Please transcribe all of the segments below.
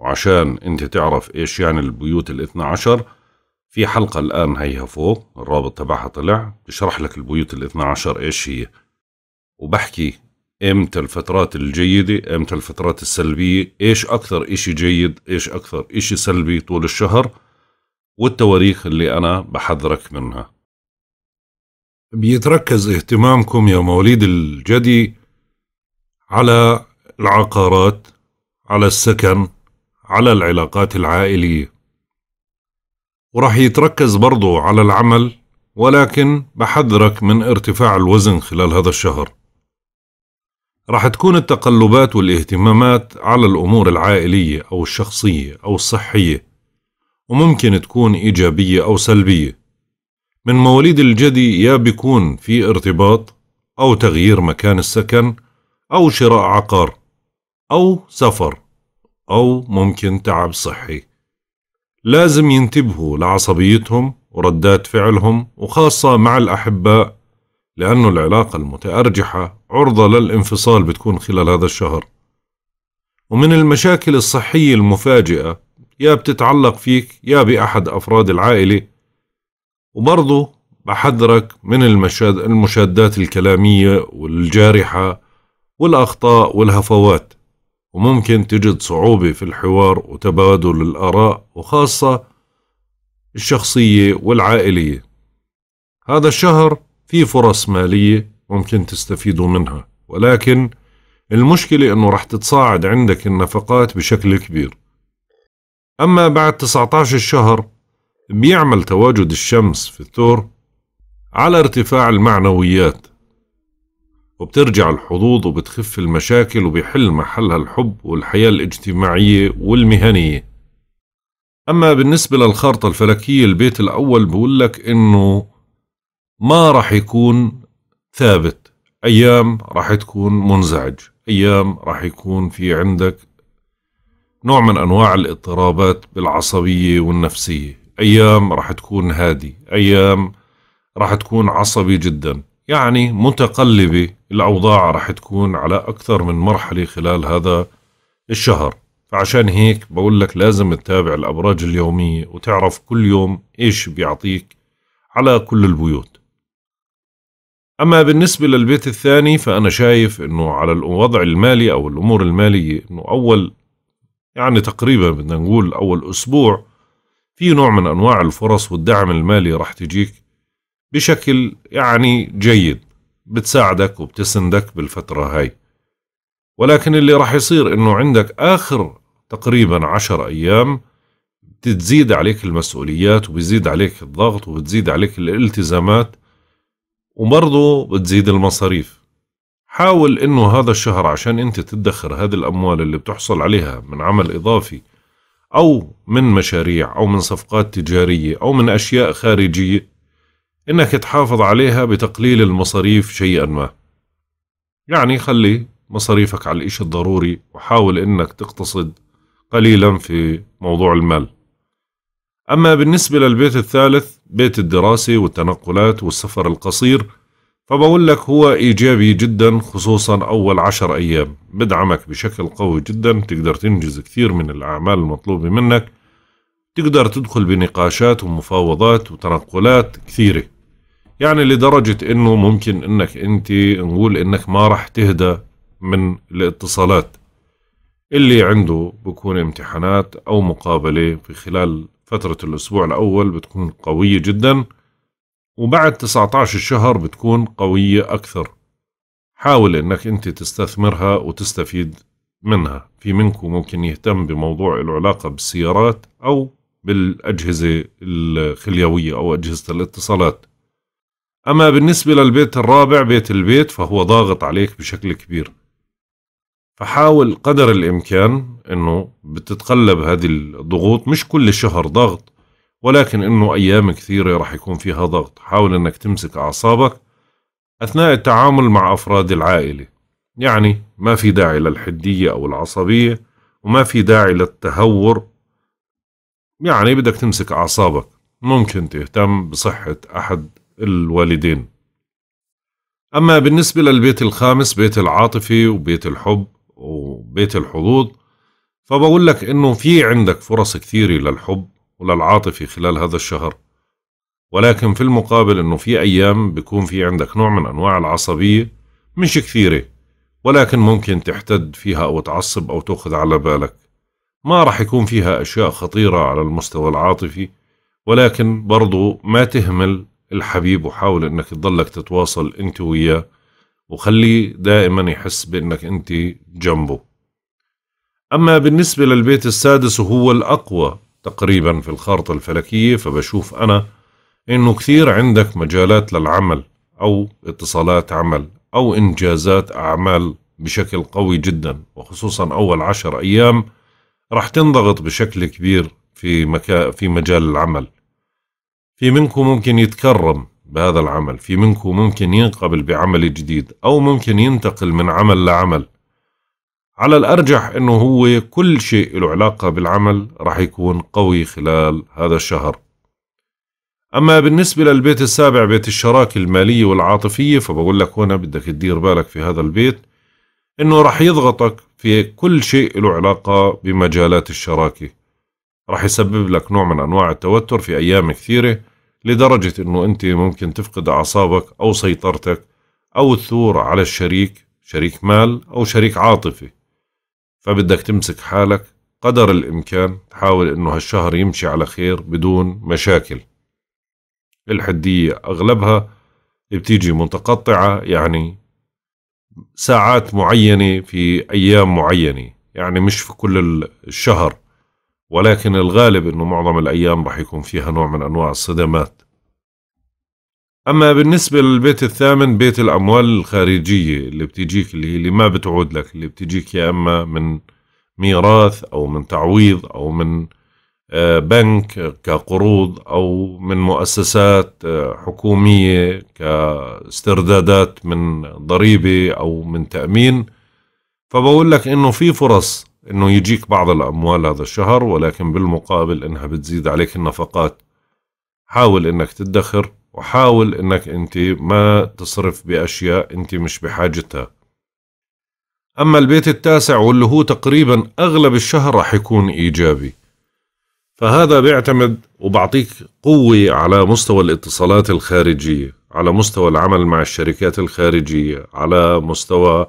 وعشان انت تعرف ايش يعني البيوت الاثنى عشر في حلقة الآن هيها فوق الرابط تبعها طلع بشرح لك البيوت الاثنى عشر ايش هي وبحكي امتى الفترات الجيدة امتى الفترات السلبية ايش اكثر اشي جيد ايش اكثر اشي سلبي طول الشهر والتواريخ اللي انا بحذرك منها بيتركز اهتمامكم يا مواليد الجدي على العقارات على السكن على العلاقات العائلية ورح يتركز برضه على العمل ولكن بحذرك من ارتفاع الوزن خلال هذا الشهر رح تكون التقلبات والاهتمامات على الأمور العائلية أو الشخصية أو الصحية وممكن تكون إيجابية أو سلبية من مواليد الجدي يا بيكون في ارتباط أو تغيير مكان السكن أو شراء عقار أو سفر أو ممكن تعب صحي لازم ينتبهوا لعصبيتهم وردات فعلهم وخاصة مع الأحباء لأنه العلاقة المتأرجحة عرضة للانفصال بتكون خلال هذا الشهر ومن المشاكل الصحية المفاجئة يا بتتعلق فيك يا بأحد أفراد العائلة وبرضه بحذرك من المشاد المشادات الكلامية والجارحة والأخطاء والهفوات وممكن تجد صعوبة في الحوار وتبادل الآراء وخاصة الشخصية والعائلية هذا الشهر في فرص مالية ممكن تستفيدوا منها ولكن المشكلة أنه رح تتصاعد عندك النفقات بشكل كبير أما بعد 19 الشهر بيعمل تواجد الشمس في الثور على ارتفاع المعنويات وبترجع الحظوظ وبتخف المشاكل وبيحل محلها الحب والحياة الاجتماعية والمهنية أما بالنسبة للخارطة الفلكية البيت الأول بقول لك إنه ما رح يكون ثابت أيام رح تكون منزعج أيام رح يكون في عندك نوع من أنواع الاضطرابات بالعصبية والنفسية أيام رح تكون هادي أيام رح تكون عصبي جدا يعني متقلبة الأوضاع رح تكون على أكثر من مرحلة خلال هذا الشهر فعشان هيك بقول لك لازم تتابع الأبراج اليومية وتعرف كل يوم إيش بيعطيك على كل البيوت أما بالنسبة للبيت الثاني فأنا شايف أنه على الوضع المالي أو الأمور المالية أنه أول يعني تقريبا بدنا نقول أول أسبوع في نوع من أنواع الفرص والدعم المالي رح تجيك بشكل يعني جيد بتساعدك وبتسندك بالفترة هاي ولكن اللي راح يصير انه عندك اخر تقريبا عشر ايام بتزيد عليك المسؤوليات وبيزيد عليك الضغط وبتزيد عليك الالتزامات وبرضه بتزيد المصاريف حاول انه هذا الشهر عشان انت تدخر هذه الاموال اللي بتحصل عليها من عمل اضافي او من مشاريع او من صفقات تجاريه او من اشياء خارجيه إنك تحافظ عليها بتقليل المصاريف شيئا ما يعني خلي مصاريفك على الإشي الضروري وحاول إنك تقتصد قليلا في موضوع المال أما بالنسبة للبيت الثالث بيت الدراسة والتنقلات والسفر القصير فبقول لك هو إيجابي جدا خصوصا أول عشر أيام بدعمك بشكل قوي جدا تقدر تنجز كثير من الأعمال المطلوبة منك تقدر تدخل بنقاشات ومفاوضات وتنقلات كثيرة يعني لدرجة انه ممكن انك انت نقول انك ما راح تهدى من الاتصالات اللي عنده بكون امتحانات او مقابلة في خلال فترة الاسبوع الاول بتكون قوية جدا وبعد 19 شهر بتكون قوية اكثر حاول انك انت تستثمرها وتستفيد منها في منكم ممكن يهتم بموضوع العلاقة بالسيارات أو بالأجهزة الخليوية أو أجهزة الاتصالات أما بالنسبة للبيت الرابع بيت البيت فهو ضاغط عليك بشكل كبير فحاول قدر الإمكان أنه بتتقلب هذه الضغوط مش كل شهر ضغط ولكن أنه أيام كثيرة راح يكون فيها ضغط حاول أنك تمسك أعصابك أثناء التعامل مع أفراد العائلة يعني ما في داعي للحدية أو العصبية وما في داعي للتهور يعني بدك تمسك أعصابك ممكن تهتم بصحة أحد الوالدين أما بالنسبة للبيت الخامس بيت العاطفة وبيت الحب وبيت الحظوظ فبقول لك إنه في عندك فرص كثيرة للحب وللعاطفة خلال هذا الشهر ولكن في المقابل إنه في أيام بيكون في عندك نوع من أنواع العصبية مش كثيرة ولكن ممكن تحتد فيها أو تعصب أو تأخذ على بالك ما راح يكون فيها أشياء خطيرة على المستوى العاطفي ولكن برضو ما تهمل الحبيب وحاول انك تضلك تتواصل انت وياه وخليه دائما يحس بانك انت جنبه اما بالنسبة للبيت السادس وهو الاقوى تقريبا في الخارطة الفلكية فبشوف انا انه كثير عندك مجالات للعمل او اتصالات عمل او انجازات اعمال بشكل قوي جدا وخصوصا اول عشر ايام راح تنضغط بشكل كبير في مكا في مجال العمل في منكم ممكن يتكرم بهذا العمل في منكم ممكن ينقبل بعمل جديد أو ممكن ينتقل من عمل لعمل على الأرجح أنه هو كل شيء له علاقة بالعمل راح يكون قوي خلال هذا الشهر أما بالنسبة للبيت السابع بيت الشراكة المالية والعاطفية فبقول لك هنا بدك تدير بالك في هذا البيت انه راح يضغطك في كل شيء له علاقة بمجالات الشراكة راح يسبب لك نوع من انواع التوتر في ايام كثيرة لدرجة انه انت ممكن تفقد اعصابك او سيطرتك او الثور على الشريك شريك مال او شريك عاطفي فبدك تمسك حالك قدر الامكان تحاول انه هالشهر يمشي على خير بدون مشاكل الحدية اغلبها بتيجي متقطعة يعني ساعات معينة في أيام معينة يعني مش في كل الشهر ولكن الغالب أنه معظم الأيام رح يكون فيها نوع من أنواع الصدمات أما بالنسبة للبيت الثامن بيت الأموال الخارجية اللي بتجيك اللي, اللي ما بتعود لك اللي بتجيك يا أما من ميراث أو من تعويض أو من آه، بنك كقروض أو من مؤسسات آه، حكومية كاستردادات من ضريبة أو من تأمين فبقول لك إنه في فرص إنه يجيك بعض الأموال هذا الشهر ولكن بالمقابل إنها بتزيد عليك النفقات حاول إنك تدخر وحاول إنك أنت ما تصرف بأشياء أنت مش بحاجتها أما البيت التاسع واللي هو تقريبا أغلب الشهر راح يكون إيجابي فهذا بيعتمد وبعطيك قوة على مستوى الاتصالات الخارجية على مستوى العمل مع الشركات الخارجية على مستوى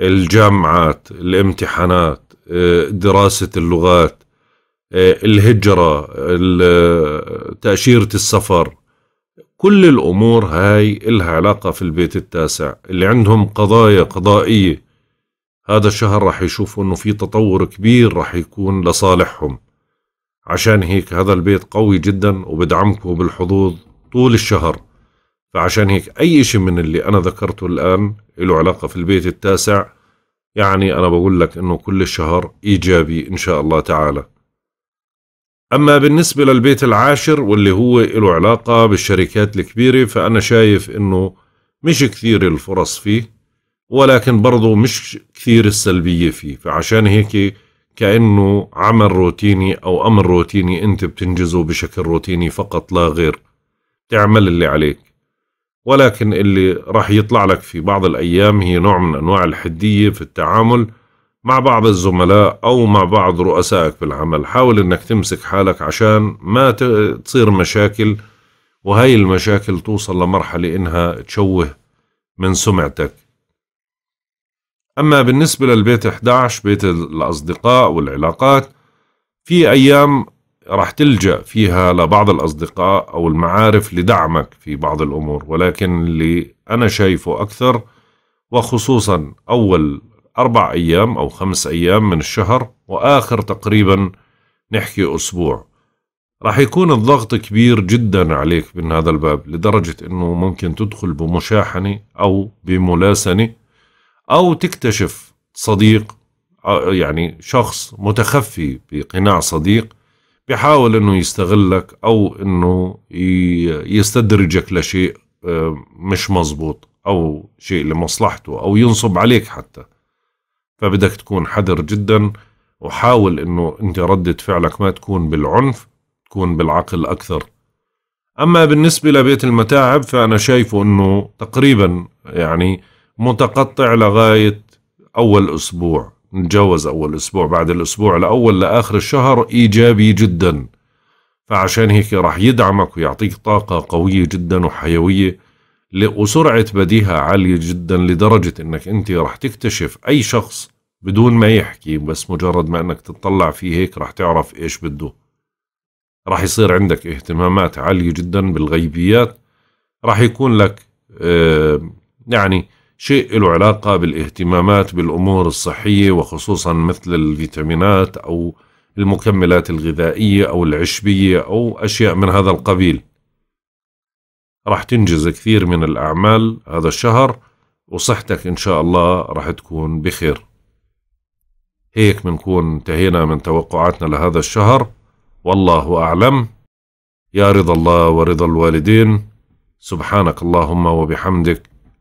الجامعات الامتحانات آه، دراسة اللغات آه، الهجرة آه، تأشيرة السفر كل الأمور هاي إلها علاقة في البيت التاسع اللي عندهم قضايا قضائية هذا الشهر رح يشوفوا أنه في تطور كبير رح يكون لصالحهم عشان هيك هذا البيت قوي جدا وبدعمكم بالحظوظ طول الشهر فعشان هيك أي شيء من اللي أنا ذكرته الآن له علاقة في البيت التاسع يعني أنا بقول لك إنه كل الشهر إيجابي إن شاء الله تعالى أما بالنسبة للبيت العاشر واللي هو له علاقة بالشركات الكبيرة فأنا شايف إنه مش كثير الفرص فيه ولكن برضو مش كثير السلبية فيه فعشان هيك كأنه عمل روتيني أو أمر روتيني أنت بتنجزه بشكل روتيني فقط لا غير تعمل اللي عليك ولكن اللي راح يطلع لك في بعض الأيام هي نوع من أنواع الحدية في التعامل مع بعض الزملاء أو مع بعض رؤسائك بالعمل حاول أنك تمسك حالك عشان ما تصير مشاكل وهي المشاكل توصل لمرحلة إنها تشوه من سمعتك أما بالنسبة للبيت 11 بيت الأصدقاء والعلاقات في أيام راح تلجأ فيها لبعض الأصدقاء أو المعارف لدعمك في بعض الأمور ولكن اللي أنا شايفه أكثر وخصوصا أول أربع أيام أو خمس أيام من الشهر وآخر تقريبا نحكي أسبوع راح يكون الضغط كبير جدا عليك من هذا الباب لدرجة أنه ممكن تدخل بمشاحنة أو بملاسنة أو تكتشف صديق يعني شخص متخفي بقناع صديق بحاول انه يستغلك او انه يستدرجك لشيء آه، مش مزبوط او شيء لمصلحته او ينصب عليك حتى فبدك تكون حذر جدا وحاول انه انت ردة فعلك ما تكون بالعنف تكون بالعقل اكثر اما بالنسبة لبيت المتاعب فانا شايفه انه تقريبا يعني متقطع لغاية أول أسبوع نتجاوز أول أسبوع بعد الأسبوع الأول لآخر الشهر إيجابي جدا فعشان هيك راح يدعمك ويعطيك طاقة قوية جدا وحيوية وسرعة بديهة عالية جدا لدرجة أنك أنت راح تكتشف أي شخص بدون ما يحكي بس مجرد ما أنك تطلع فيه هيك راح تعرف إيش بده راح يصير عندك اهتمامات عالية جدا بالغيبيات راح يكون لك اه يعني شيء له علاقة بالاهتمامات بالأمور الصحية وخصوصا مثل الفيتامينات أو المكملات الغذائية أو العشبية أو أشياء من هذا القبيل راح تنجز كثير من الأعمال هذا الشهر وصحتك إن شاء الله راح تكون بخير هيك بنكون انتهينا من توقعاتنا لهذا الشهر والله أعلم يا رضا الله ورضا الوالدين سبحانك اللهم وبحمدك